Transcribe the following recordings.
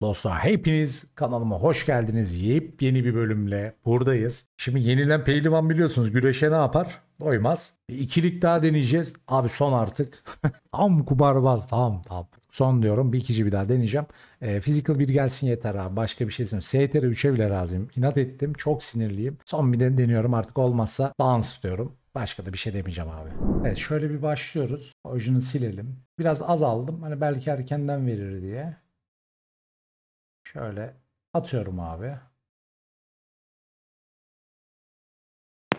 Dostlar hepiniz kanalıma hoş geldiniz. Yepyeni bir bölümle buradayız. Şimdi yenilen pehlivan biliyorsunuz güreşe ne yapar? Doymaz. İkilik daha deneyeceğiz. Abi son artık. tam kubarbaz tam tam. Son diyorum bir ikici bir daha deneyeceğim. E, physical bir gelsin yeter abi. Başka bir şey istemiyorum. STR 3'e bile razıyım. İnat ettim. Çok sinirliyim. Son bir de deniyorum artık olmazsa bounce diyorum. Başka da bir şey demeyeceğim abi. Evet şöyle bir başlıyoruz. Orijini silelim. Biraz az aldım. Hani belki erkenden verir diye. Şöyle atıyorum abi.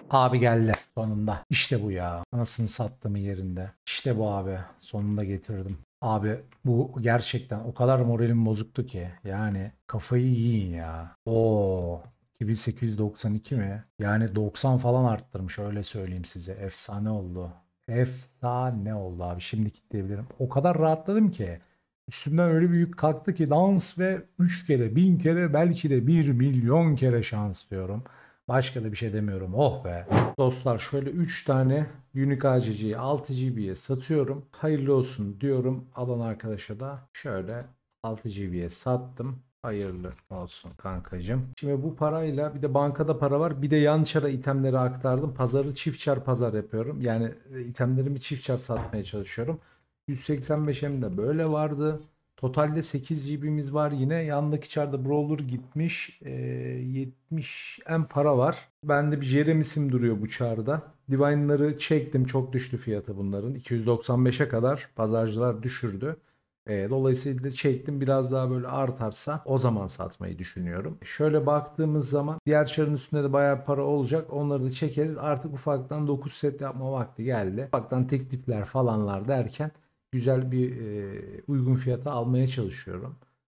Abi geldi sonunda. İşte bu ya. Anasını sattım yerinde. İşte bu abi. Sonunda getirdim. Abi bu gerçekten o kadar moralim bozuktu ki. Yani kafayı yiyin ya. Oo 2892 mi? Yani 90 falan arttırmış öyle söyleyeyim size. Efsane oldu. Efsane oldu abi. Şimdi kitleyebilirim. O kadar rahatladım ki üstümden öyle bir yük kalktı ki dans ve 3 kere, 1000 kere belki de 1 milyon kere şans diyorum. Başka da bir şey demiyorum. Oh be. Dostlar şöyle 3 tane Unique ACC'yi 6 GB'ye satıyorum. Hayırlı olsun diyorum. Alan arkadaşa da şöyle 6 GB'ye sattım. Hayırlı olsun kankacım. Şimdi bu parayla bir de bankada para var. Bir de yan çara itemleri aktardım. Pazarı çift çar pazar yapıyorum. Yani e, itemlerimi çift çar satmaya çalışıyorum. 185M de böyle vardı. Totalde 8 GB'miz var yine. Yandaki içeride Brawler gitmiş. E, 70 en para var. Bende bir Jerem isim duruyor bu çarda. Divine'ları çektim. Çok düştü fiyatı bunların. 295'e kadar pazarcılar düşürdü. E, dolayısıyla çektim biraz daha böyle artarsa o zaman satmayı düşünüyorum. Şöyle baktığımız zaman diğer çarın üstünde de bayağı para olacak. Onları da çekeriz. Artık ufaktan 9 set yapma vakti geldi. Ufaktan teklifler falanlar derken güzel bir e, uygun fiyata almaya çalışıyorum.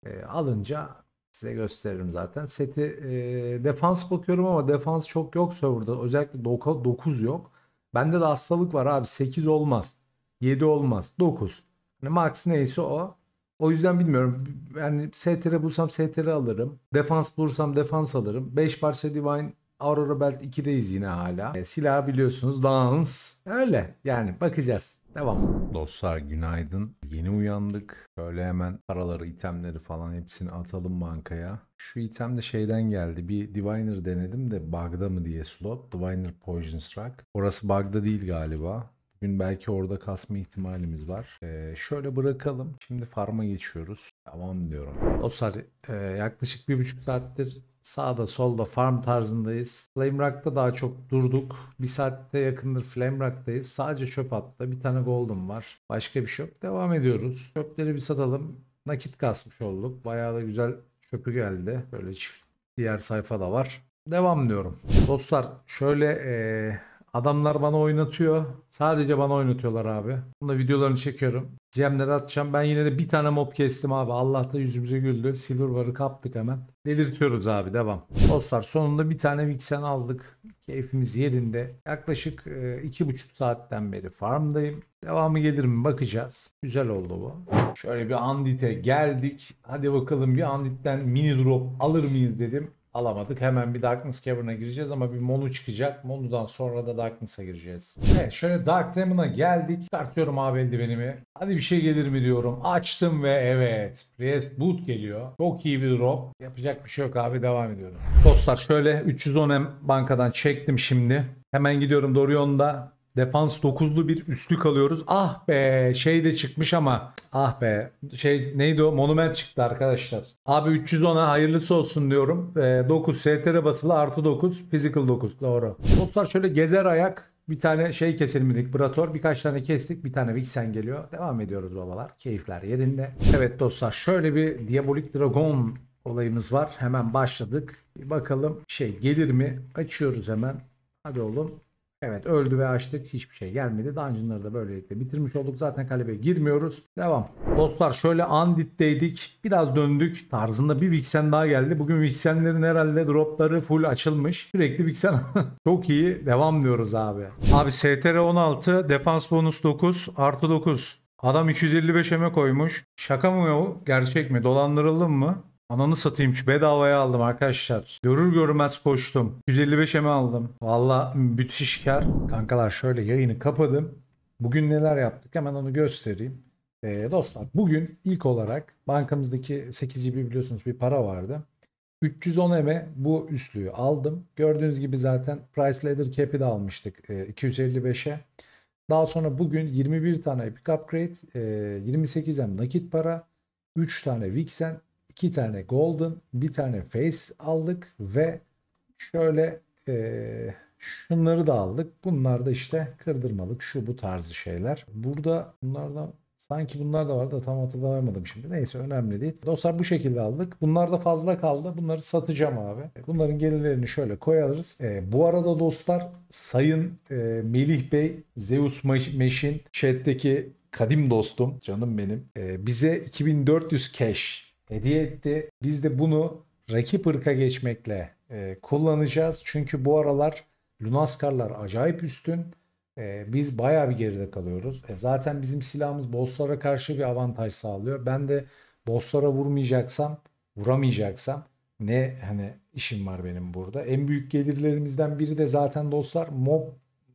E, alınca size gösteririm zaten. Seti e, defans bakıyorum ama defans çok yok serverda. Özellikle 9 yok. Bende de hastalık var abi. 8 olmaz. 7 olmaz. 9. Hani max neyse o. O yüzden bilmiyorum. Yani STR bulsam STR alırım. Defans bulursam defans alırım. 5 parça Divine Aurora Belt 2'deyiz yine hala. E, silah biliyorsunuz dance Öyle yani bakacağız. Devam. Dostlar günaydın. Yeni uyandık. Böyle hemen paraları, itemleri falan hepsini atalım bankaya. Şu item de şeyden geldi. Bir Diviner denedim de bug'da mı diye slot. Diviner Poison Strike. Orası bug'da değil galiba. Bugün belki orada kasma ihtimalimiz var. Ee, şöyle bırakalım. Şimdi farma geçiyoruz. Tamam diyorum. Dostlar e, yaklaşık bir buçuk saattir sağda solda farm tarzındayız. Flame daha çok durduk. Bir saatte yakındır Flame Sadece çöp attı. Bir tane golden var. Başka bir şey yok. Devam ediyoruz. Çöpleri bir satalım. Nakit kasmış olduk. Bayağı da güzel çöpü geldi. Böyle çift diğer sayfa da var. Devam diyorum. Dostlar şöyle ee, Adamlar bana oynatıyor. Sadece bana oynatıyorlar abi. Bunu da videolarını çekiyorum. Cemlere atacağım. Ben yine de bir tane mob kestim abi. Allah da yüzümüze güldü. varı kaptık hemen. Delirtiyoruz abi devam. Dostlar sonunda bir tane Vixen aldık. Keyfimiz yerinde. Yaklaşık e, iki buçuk saatten beri farmdayım. Devamı gelir mi bakacağız. Güzel oldu bu. Şöyle bir Andit'e geldik. Hadi bakalım bir Andit'ten mini drop alır mıyız dedim alamadık. Hemen bir Darkness Cavern'a gireceğiz ama bir Monu çıkacak. Monu'dan sonra da Darkness'a gireceğiz. Evet şöyle Dark Demon'a geldik. Çıkartıyorum abi eldivenimi. Hadi bir şey gelir mi diyorum. Açtım ve evet. Priest Boot geliyor. Çok iyi bir drop. Yapacak bir şey yok abi devam ediyorum. Dostlar şöyle 310 M bankadan çektim şimdi. Hemen gidiyorum Dorion'da Defans 9'lu bir üstlük alıyoruz. Ah be şey de çıkmış ama ah be şey neydi o monument çıktı arkadaşlar. Abi 310'a hayırlısı olsun diyorum. E, ee, 9 STR basılı artı 9 physical 9 doğru. Dostlar şöyle gezer ayak bir tane şey keselim dedik. Brator birkaç tane kestik. Bir tane Vixen geliyor. Devam ediyoruz babalar. Keyifler yerinde. Evet dostlar şöyle bir Diabolik Dragon olayımız var. Hemen başladık. Bir bakalım şey gelir mi? Açıyoruz hemen. Hadi oğlum. Evet öldü ve açtık. Hiçbir şey gelmedi. Dungeon'ları da böylelikle bitirmiş olduk. Zaten kalebe girmiyoruz. Devam. Dostlar şöyle Andit'teydik. Biraz döndük. Tarzında bir Vixen daha geldi. Bugün Vixen'lerin herhalde dropları full açılmış. Sürekli Vixen çok iyi. Devam diyoruz abi. Abi STR 16, defans bonus 9, artı 9. Adam 255 eme koymuş. Şaka mı o? Gerçek mi? Dolandırıldın mı? Ananı satayım şu bedavaya aldım arkadaşlar. Görür görmez koştum. 155 mi e aldım. Valla müthiş kar. Kankalar şöyle yayını kapadım. Bugün neler yaptık hemen onu göstereyim. Ee, dostlar bugün ilk olarak bankamızdaki 8 gibi biliyorsunuz bir para vardı. 310 eme bu üslüyü aldım. Gördüğünüz gibi zaten price ladder cap'i de almıştık e, 255'e. Daha sonra bugün 21 tane epic upgrade, e, 28 em nakit para, 3 tane vixen, iki tane golden, bir tane face aldık ve şöyle e, şunları da aldık. Bunlar da işte kırdırmalık şu bu tarzı şeyler. Burada bunlardan Sanki bunlar da vardı da tam hatırlamadım şimdi. Neyse önemli değil. Dostlar bu şekilde aldık. Bunlar da fazla kaldı. Bunları satacağım abi. Bunların gelirlerini şöyle koyarız. E, bu arada dostlar Sayın e, Melih Bey, Zeus Meş'in chatteki kadim dostum, canım benim. E, bize 2400 cash hediye etti. Biz de bunu rakip ırka geçmekle e, kullanacağız. Çünkü bu aralar Lunaskarlar acayip üstün. E, biz baya bir geride kalıyoruz. E, zaten bizim silahımız bosslara karşı bir avantaj sağlıyor. Ben de bosslara vurmayacaksam, vuramayacaksam ne hani işim var benim burada. En büyük gelirlerimizden biri de zaten dostlar mob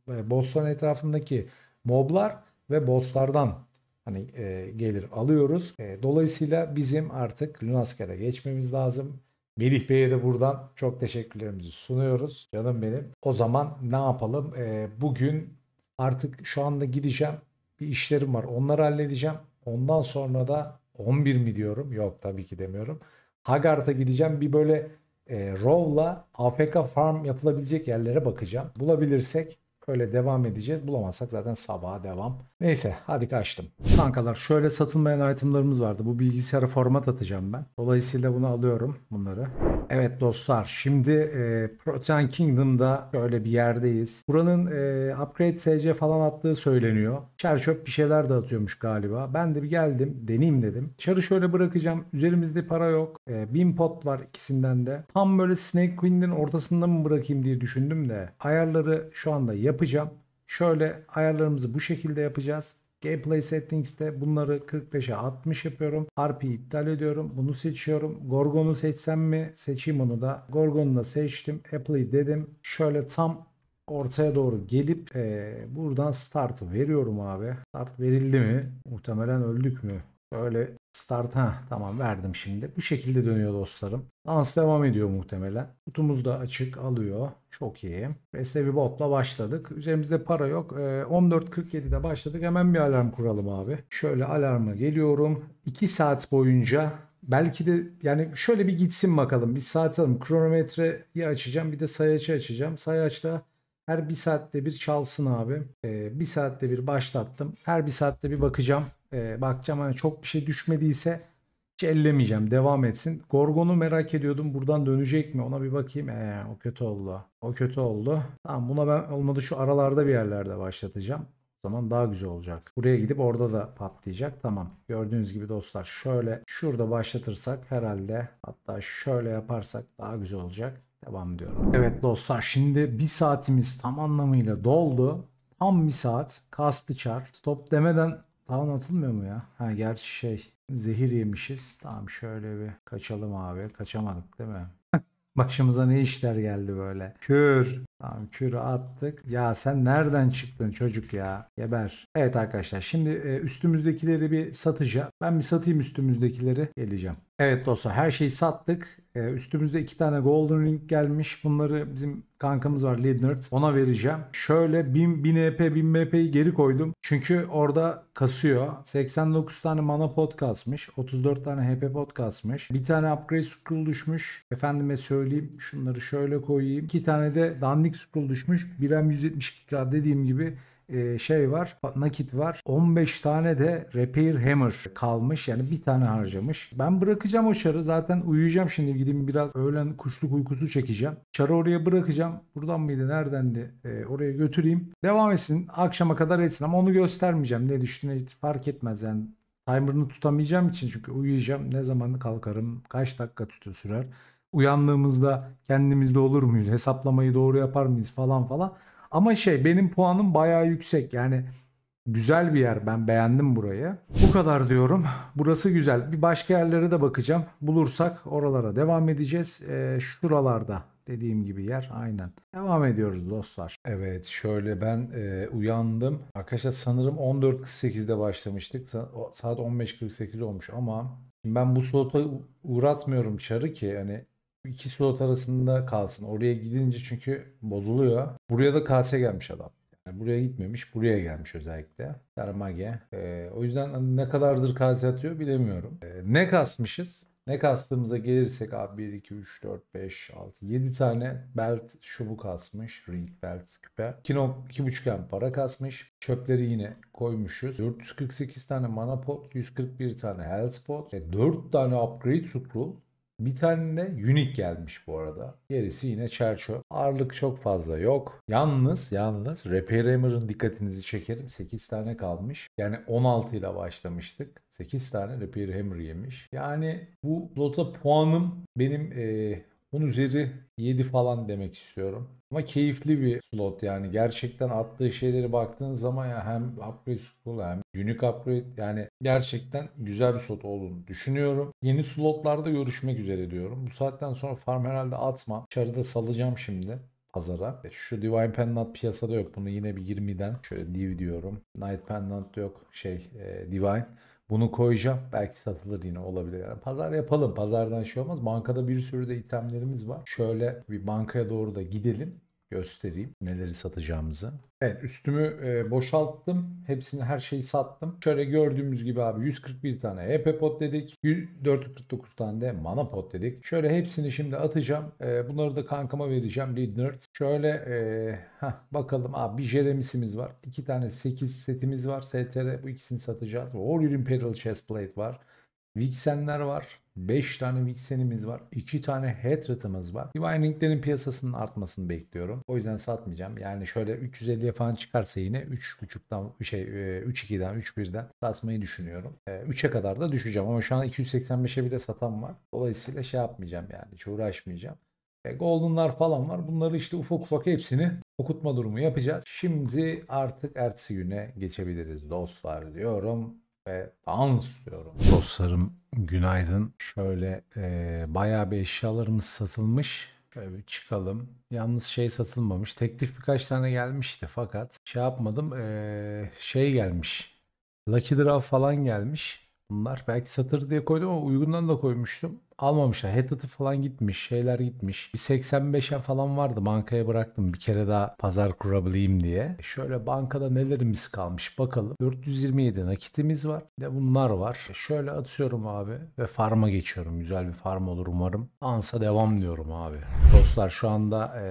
e, bossların etrafındaki moblar ve bosslardan hani e, gelir alıyoruz. E, dolayısıyla bizim artık Lunaskar'a geçmemiz lazım. Melih Bey'e de buradan çok teşekkürlerimizi sunuyoruz. Canım benim. O zaman ne yapalım? E, bugün artık şu anda gideceğim. Bir işlerim var. Onları halledeceğim. Ondan sonra da 11 mi diyorum? Yok tabii ki demiyorum. Hagart'a gideceğim. Bir böyle e, Rov'la APK farm yapılabilecek yerlere bakacağım. Bulabilirsek Öyle devam edeceğiz. Bulamazsak zaten sabaha devam. Neyse hadi kaçtım. Kankalar şöyle satılmayan itemlarımız vardı. Bu bilgisayara format atacağım ben. Dolayısıyla bunu alıyorum bunları. Evet dostlar şimdi e, Protean Kingdom'da şöyle bir yerdeyiz. Buranın e, upgrade SC falan attığı söyleniyor. Çer çöp bir şeyler de atıyormuş galiba. Ben de bir geldim deneyeyim dedim. Çarı şöyle bırakacağım. Üzerimizde para yok. E, 1000 pot var ikisinden de. Tam böyle Snake Queen'in ortasında mı bırakayım diye düşündüm de. Ayarları şu anda yap yapacağım. Şöyle ayarlarımızı bu şekilde yapacağız. Gameplay Settings'te bunları 45'e 60 yapıyorum. RP iptal ediyorum. Bunu seçiyorum. Gorgon'u seçsem mi? Seçeyim onu da. Gorgon'u da seçtim. Apply dedim. Şöyle tam ortaya doğru gelip e, buradan start veriyorum abi. Start verildi mi? Muhtemelen öldük mü? Böyle start ha tamam verdim şimdi. Bu şekilde dönüyor dostlarım. Dans devam ediyor muhtemelen. Kutumuz da açık alıyor. Çok iyi. Resevi botla başladık. Üzerimizde para yok. 14.47'de ee, başladık. Hemen bir alarm kuralım abi. Şöyle alarmı geliyorum. 2 saat boyunca belki de yani şöyle bir gitsin bakalım. Bir saat alalım. Kronometreyi açacağım. Bir de sayacı açacağım. Sayaçta her bir saatte bir çalsın abi. Ee, bir saatte bir başlattım. Her bir saatte bir bakacağım. Ee, bakacağım hani çok bir şey düşmediyse hiç ellemeyeceğim. Devam etsin. Gorgon'u merak ediyordum. Buradan dönecek mi? Ona bir bakayım. Ee, o kötü oldu. O kötü oldu. Tamam buna ben olmadı şu aralarda bir yerlerde başlatacağım zaman daha güzel olacak. Buraya gidip orada da patlayacak. Tamam. Gördüğünüz gibi dostlar şöyle şurada başlatırsak herhalde hatta şöyle yaparsak daha güzel olacak. Devam ediyorum. Evet dostlar şimdi bir saatimiz tam anlamıyla doldu. Tam bir saat kastı çar. Stop demeden tavan atılmıyor mu ya? Ha gerçi şey zehir yemişiz. Tamam şöyle bir kaçalım abi. Kaçamadık değil mi? Başımıza ne işler geldi böyle. Kür. Tamam kürü attık. Ya sen nereden çıktın çocuk ya? Geber. Evet arkadaşlar şimdi e, üstümüzdekileri bir satacağım. Ben bir satayım üstümüzdekileri. Geleceğim. Evet dostlar her şeyi sattık. Ee, üstümüzde iki tane Golden Ring gelmiş. Bunları bizim kankamız var Lidnert. Ona vereceğim. Şöyle 1000, 1000 EP 1000 MP'yi geri koydum. Çünkü orada kasıyor. 89 tane mana pot kasmış. 34 tane HP pot kasmış. Bir tane upgrade scroll düşmüş. Efendime söyleyeyim. Şunları şöyle koyayım. İki tane de dandik scroll düşmüş. Birem 172k dediğim gibi e, şey var, nakit var. 15 tane de repair hammer kalmış. Yani bir tane harcamış. Ben bırakacağım o çarı. Zaten uyuyacağım şimdi. Gideyim biraz öğlen kuşluk uykusu çekeceğim. Çarı oraya bırakacağım. Buradan mıydı? Neredendi? E, oraya götüreyim. Devam etsin. Akşama kadar etsin. Ama onu göstermeyeceğim. Ne düştüğüne fark etmez. Yani timer'ını tutamayacağım için çünkü uyuyacağım. Ne zaman kalkarım? Kaç dakika tutu sürer? Uyandığımızda kendimizde olur muyuz? Hesaplamayı doğru yapar mıyız falan falan. Ama şey benim puanım bayağı yüksek. Yani güzel bir yer. Ben beğendim burayı. Bu kadar diyorum. Burası güzel. Bir başka yerlere de bakacağım. Bulursak oralara devam edeceğiz. Ee, şuralarda dediğim gibi yer aynen. Devam ediyoruz dostlar. Evet şöyle ben e, uyandım. Arkadaşlar sanırım 14.48'de başlamıştık. Saat 15.48 olmuş ama ben bu slota uğratmıyorum çarı ki hani iki slot arasında kalsın. Oraya gidince çünkü bozuluyor. Buraya da kase gelmiş adam. Yani buraya gitmemiş, buraya gelmiş özellikle. Sarmage. Ee, o yüzden hani ne kadardır kase atıyor bilemiyorum. Ee, ne kasmışız? Ne kastığımıza gelirsek abi 1, 2, 3, 4, 5, 6, 7 tane belt şubu kasmış. Ring belt küpe. 2.5 yani para kasmış. Çöpleri yine koymuşuz. 448 tane mana pot, 141 tane health pot, 4 tane upgrade scroll, bir tane de unique gelmiş bu arada. Gerisi yine çerço. Ağırlık çok fazla yok. Yalnız yalnız Repair Hammer'ın dikkatinizi çekerim. 8 tane kalmış. Yani 16 ile başlamıştık. 8 tane Repair Hammer yemiş. Yani bu lota puanım benim e, bunun üzeri 7 falan demek istiyorum. Ama keyifli bir slot yani. Gerçekten attığı şeyleri baktığınız zaman ya hem upgrade school hem unique upgrade yani gerçekten güzel bir slot olduğunu düşünüyorum. Yeni slotlarda görüşmek üzere diyorum. Bu saatten sonra farm herhalde atma. Dışarıda salacağım şimdi pazara. E, şu Divine Pendant piyasada yok. Bunu yine bir 20'den şöyle div diyorum. Night Pendant yok. Şey e, Divine. Bunu koyacağım. Belki satılır yine olabilir. Yani pazar yapalım. Pazardan şey olmaz. Bankada bir sürü de itemlerimiz var. Şöyle bir bankaya doğru da gidelim göstereyim neleri satacağımızı. Evet üstümü e, boşalttım. Hepsini her şeyi sattım. Şöyle gördüğümüz gibi abi 141 tane EP pot dedik. 449 tane de mana pot dedik. Şöyle hepsini şimdi atacağım. E, bunları da kankama vereceğim lead nerd. Şöyle e, heh, bakalım abi bir Jeremy'simiz var. 2 tane 8 setimiz var. STR bu ikisini satacağız. Warrior Imperial Chestplate var. Vixenler var. 5 tane Vixen'imiz var. 2 tane Hatred'ımız var. Divining'lerin piyasasının artmasını bekliyorum. O yüzden satmayacağım. Yani şöyle 350'ye falan çıkarsa yine 3.5'dan şey 3.2'den e, 3.1'den satmayı düşünüyorum. 3'e kadar da düşeceğim ama şu an 285'e bile satan var. Dolayısıyla şey yapmayacağım yani hiç uğraşmayacağım. E, Golden'lar falan var. Bunları işte ufak ufak hepsini okutma durumu yapacağız. Şimdi artık ertesi güne geçebiliriz dostlar diyorum ve dans diyorum. Dostlarım günaydın. Şöyle e, bayağı bir eşyalarımız satılmış. Şöyle bir çıkalım. Yalnız şey satılmamış. Teklif birkaç tane gelmişti fakat şey yapmadım. E, şey gelmiş. Lucky Draw falan gelmiş. Bunlar belki satır diye koydum ama uygundan da koymuştum almamışlar. Headhunter falan gitmiş, şeyler gitmiş. Bir 85'e falan vardı. Bankaya bıraktım bir kere daha pazar kurabileyim diye. Şöyle bankada nelerimiz kalmış bakalım. 427 nakitimiz var. Bir de bunlar var. Şöyle atıyorum abi ve farma geçiyorum. Güzel bir farm olur umarım. Ansa devam diyorum abi. Dostlar şu anda e,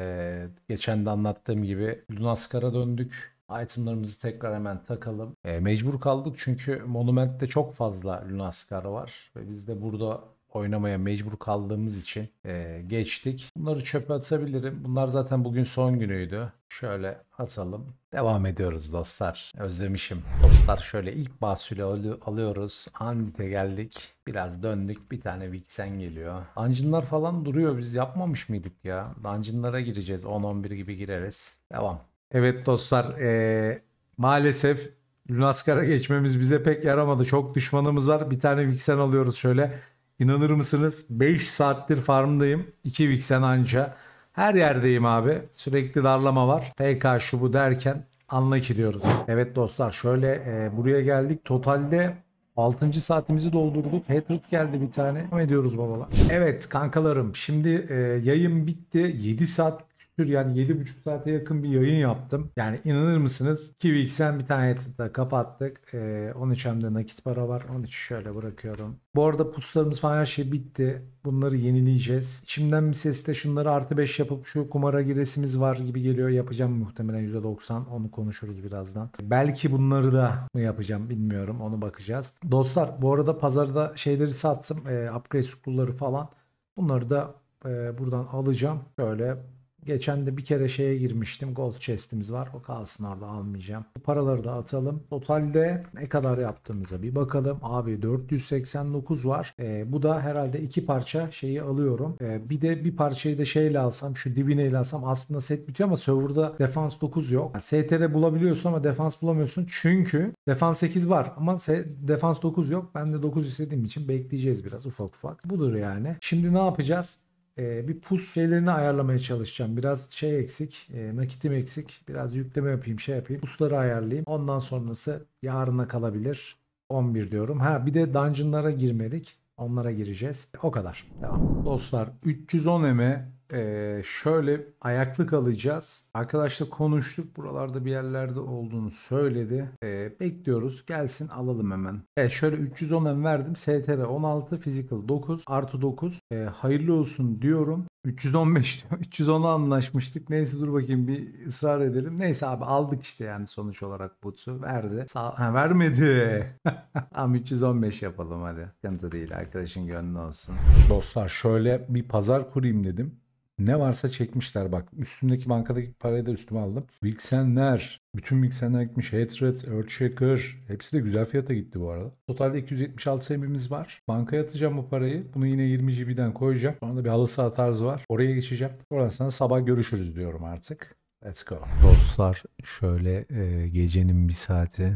geçen de anlattığım gibi Lunaskar'a döndük itemlarımızı tekrar hemen takalım. E, mecbur kaldık çünkü Monument'te çok fazla Lunaskar var ve biz de burada oynamaya mecbur kaldığımız için e, geçtik. Bunları çöpe atabilirim. Bunlar zaten bugün son günüydü. Şöyle atalım. Devam ediyoruz dostlar. Özlemişim. Dostlar şöyle ilk basülü alıyoruz. Andit'e geldik. Biraz döndük. Bir tane Vixen geliyor. Dungeonlar falan duruyor. Biz yapmamış mıydık ya? Dungeonlara gireceğiz. 10-11 gibi gireriz. Devam. Evet dostlar. E, maalesef Lunaskar'a geçmemiz bize pek yaramadı. Çok düşmanımız var. Bir tane Vixen alıyoruz şöyle. İnanır mısınız? 5 saattir farmdayım. 2 viksen anca. Her yerdeyim abi. Sürekli darlama var. PK şu bu derken anla ki diyoruz. Evet dostlar şöyle e, buraya geldik. Totalde 6. saatimizi doldurduk. Hatred geldi bir tane. Devam ediyoruz babalar. Evet kankalarım şimdi e, yayın bitti. 7 saat küsür yani 7,5 saate yakın bir yayın yaptım. Yani inanır mısınız? KiwiX'den bir tane da kapattık. Ee, onun için nakit para var. Onun için şöyle bırakıyorum. Bu arada puslarımız falan her şey bitti. Bunları yenileyeceğiz. İçimden bir ses de şunları artı 5 yapıp şu kumara giresimiz var gibi geliyor. Yapacağım muhtemelen %90. Onu konuşuruz birazdan. Belki bunları da mı yapacağım bilmiyorum. Onu bakacağız. Dostlar bu arada pazarda şeyleri sattım. E, ee, upgrade school'ları falan. Bunları da e, buradan alacağım. Şöyle Geçen de bir kere şeye girmiştim. Gold chest'imiz var. O kalsın orada almayacağım. Bu paraları da atalım. Totalde ne kadar yaptığımıza bir bakalım. Abi 489 var. E, bu da herhalde iki parça şeyi alıyorum. E, bir de bir parçayı da şeyle alsam şu divineyle alsam aslında set bitiyor ama serverda defans 9 yok. Yani STR bulabiliyorsun ama defans bulamıyorsun. Çünkü defans 8 var ama defans 9 yok. Ben de 9 istediğim için bekleyeceğiz biraz ufak ufak. Budur yani. Şimdi ne yapacağız? Ee, bir pus şeylerini ayarlamaya çalışacağım. Biraz şey eksik, e, nakitim eksik. Biraz yükleme yapayım, şey yapayım. Pusları ayarlayayım. Ondan sonrası yarına kalabilir. 11 diyorum. Ha bir de dungeonlara girmedik. Onlara gireceğiz. O kadar. Devam. Dostlar 310 m. Ee, şöyle ayaklık alacağız. Arkadaşla konuştuk. Buralarda bir yerlerde olduğunu söyledi. Ee, bekliyoruz. Gelsin alalım hemen. Evet şöyle 310 hem verdim. STR 16, physical 9, artı 9. Ee, hayırlı olsun diyorum. 315 diyor. 310'a anlaşmıştık. Neyse dur bakayım bir ısrar edelim. Neyse abi aldık işte yani sonuç olarak butsu Verdi. Sağ ha, vermedi. tamam 315 yapalım hadi. Sıkıntı değil. Arkadaşın gönlü olsun. Dostlar şöyle bir pazar kurayım dedim. Ne varsa çekmişler bak. Üstümdeki bankadaki parayı da üstüme aldım. Vixenler. Bütün Vixenler gitmiş. Hatred, Earthshaker. Hepsi de güzel fiyata gitti bu arada. Totalde 276 semimiz var. Bankaya atacağım bu parayı. Bunu yine 20 GB'den koyacağım. Sonra da bir halı saha tarzı var. Oraya geçeceğim. Oradan sana sabah görüşürüz diyorum artık. Let's go. Dostlar şöyle e, gecenin bir saati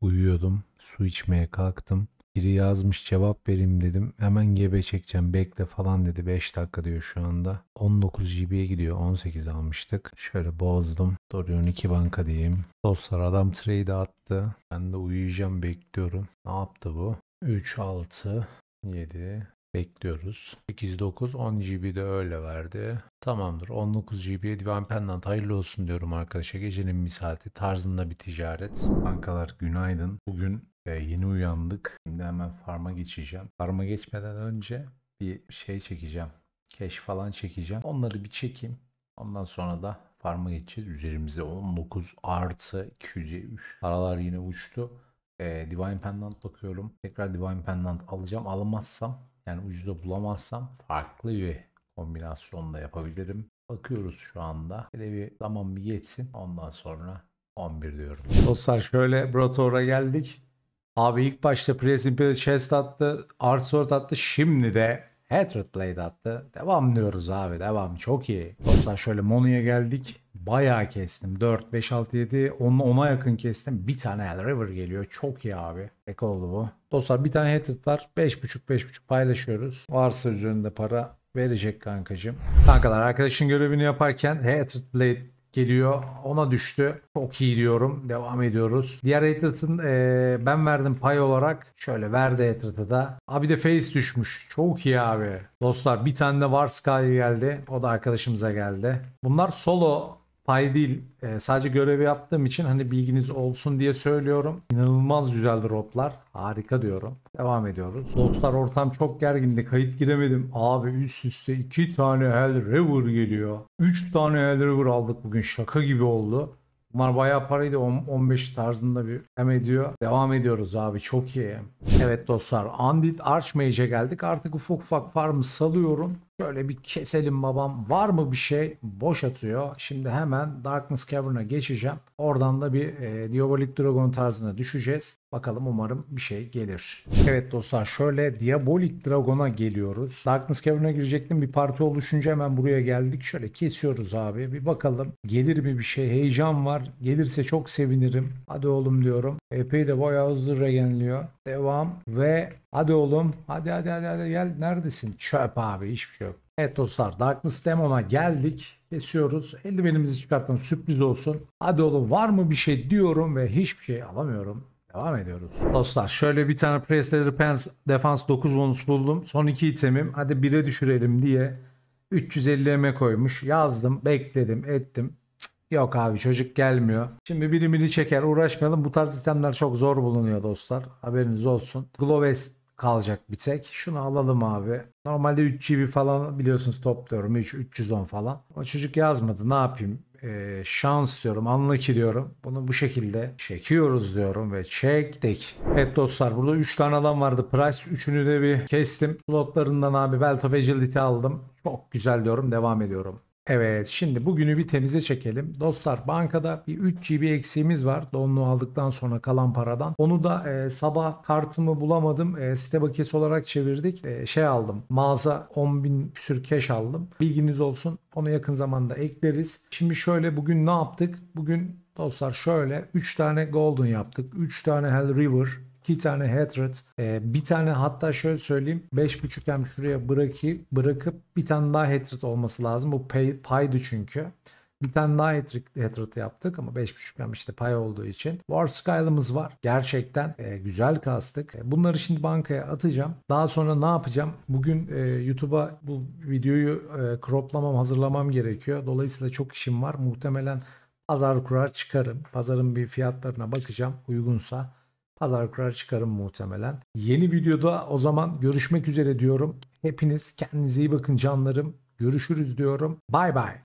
uyuyordum. Su içmeye kalktım. Biri yazmış cevap vereyim dedim. Hemen gebe çekeceğim bekle falan dedi. 5 dakika diyor şu anda. 19 GB'ye gidiyor. 18 almıştık. Şöyle bozdum. Dorian 2 banka diyeyim. Dostlar adam trade attı. Ben de uyuyacağım bekliyorum. Ne yaptı bu? 3, 6, 7, bekliyoruz. 8-9 10 GB de öyle verdi. Tamamdır 19 GB Divan Pendant hayırlı olsun diyorum arkadaşa. Gecenin bir saati tarzında bir ticaret. Bankalar günaydın. Bugün ee, yeni uyandık. Şimdi hemen farma geçeceğim. Farma geçmeden önce bir şey çekeceğim. Keş falan çekeceğim. Onları bir çekeyim. Ondan sonra da farma geçeceğiz. Üzerimizde 19 artı 203. paralar yine uçtu. Ee, Divine Pendant bakıyorum. Tekrar Divine Pendant alacağım. Alamazsam yani ucuda bulamazsam farklı bir kombinasyonda yapabilirim. Bakıyoruz şu anda. Hele bir zaman bir geçsin. Ondan sonra 11 diyorum. Dostlar şöyle Brator'a geldik. Abi ilk başta Press Imperial Chest attı. Art Sword attı. Şimdi de Hatred Blade attı. Devamlıyoruz abi devam. Çok iyi. Dostlar şöyle Mono'ya geldik. Bayağı kestim. 4, 5, 6, 7, 10, 10'a yakın kestim. Bir tane El River geliyor. Çok iyi abi. Tek oldu bu. Dostlar bir tane Hatred var. 5.5, 5.5 paylaşıyoruz. Varsa üzerinde para verecek kankacım. Kankalar arkadaşın görevini yaparken Hatred Blade geliyor. Ona düştü. Çok iyi diyorum. Devam ediyoruz. Diğer Hatred'ın e, ben verdim pay olarak. Şöyle verdi Hatred'ı da. Abi de Face düşmüş. Çok iyi abi. Dostlar bir tane de War Sky geldi. O da arkadaşımıza geldi. Bunlar solo pay değil. E, sadece görevi yaptığım için hani bilginiz olsun diye söylüyorum. İnanılmaz güzel droplar. Harika diyorum. Devam ediyoruz. Dostlar ortam çok gergindi. Kayıt giremedim. Abi üst üste 2 tane Hellriver geliyor. 3 tane Hellriver aldık bugün. Şaka gibi oldu. Bunlar bayağı paraydı. 15 tarzında bir hem ediyor. Devam ediyoruz abi. Çok iyi. Evet dostlar. Andit Archmage'e geldik. Artık ufak ufak farmı salıyorum. Şöyle bir keselim babam. Var mı bir şey? Boş atıyor. Şimdi hemen Darkness Cavern'a geçeceğim. Oradan da bir e, Diabolic Dragon tarzına düşeceğiz. Bakalım umarım bir şey gelir. Evet dostlar şöyle Diabolik Dragon'a geliyoruz. Darkness Cavern'a girecektim. Bir parti oluşunca hemen buraya geldik. Şöyle kesiyoruz abi. Bir bakalım gelir mi bir şey? Heyecan var. Gelirse çok sevinirim. Hadi oğlum diyorum. Epey de bayağı hızlı regenliyor. Devam ve hadi oğlum. Hadi hadi hadi, hadi. gel. Neredesin? Çöp abi hiçbir şey Evet dostlar Darkness Demon'a geldik. Kesiyoruz. Eldivenimizi çıkartalım sürpriz olsun. Hadi oğlum var mı bir şey diyorum ve hiçbir şey alamıyorum. Devam ediyoruz. Dostlar şöyle bir tane Press Leather Pants Defense 9 bonus buldum. Son iki itemim. Hadi 1'e düşürelim diye 350 me koymuş. Yazdım, bekledim, ettim. Cık, yok abi çocuk gelmiyor. Şimdi birimini çeker uğraşmayalım. Bu tarz sistemler çok zor bulunuyor dostlar. Haberiniz olsun. Gloves kalacak bir tek. Şunu alalım abi. Normalde 3 GB falan biliyorsunuz top diyorum 3 310 falan. O çocuk yazmadı. Ne yapayım? Ee, şans diyorum, unlucky diyorum. Bunu bu şekilde çekiyoruz diyorum ve çektik. Evet dostlar burada 3 tane adam vardı. Price 3'ünü de bir kestim. Slotlarından abi Belt of Agility aldım. Çok güzel diyorum. Devam ediyorum. Evet şimdi bugünü bir temize çekelim. Dostlar bankada bir 3 GB eksiğimiz var. Donlu aldıktan sonra kalan paradan. Onu da e, sabah kartımı bulamadım. E, site bakiyesi olarak çevirdik. E, şey aldım mağaza 10 bin küsür cash aldım. Bilginiz olsun onu yakın zamanda ekleriz. Şimdi şöyle bugün ne yaptık? Bugün dostlar şöyle 3 tane golden yaptık. 3 tane hell river 2 tane hatred, e, bir tane hatta şöyle söyleyeyim 55 hem şuraya bırakıp, bırakıp bir tane daha hatred olması lazım. Bu pay, paydı çünkü. Bir tane daha hatred yaptık ama 5.5 işte pay olduğu için. War Skyle'ımız var. Gerçekten e, güzel kastık. E, bunları şimdi bankaya atacağım. Daha sonra ne yapacağım? Bugün e, YouTube'a bu videoyu e, croplamam, hazırlamam gerekiyor. Dolayısıyla çok işim var. Muhtemelen pazar kurar çıkarım. Pazarın bir fiyatlarına bakacağım uygunsa pazar kırar çıkarım muhtemelen. Yeni videoda o zaman görüşmek üzere diyorum. Hepiniz kendinize iyi bakın canlarım. Görüşürüz diyorum. Bay bay.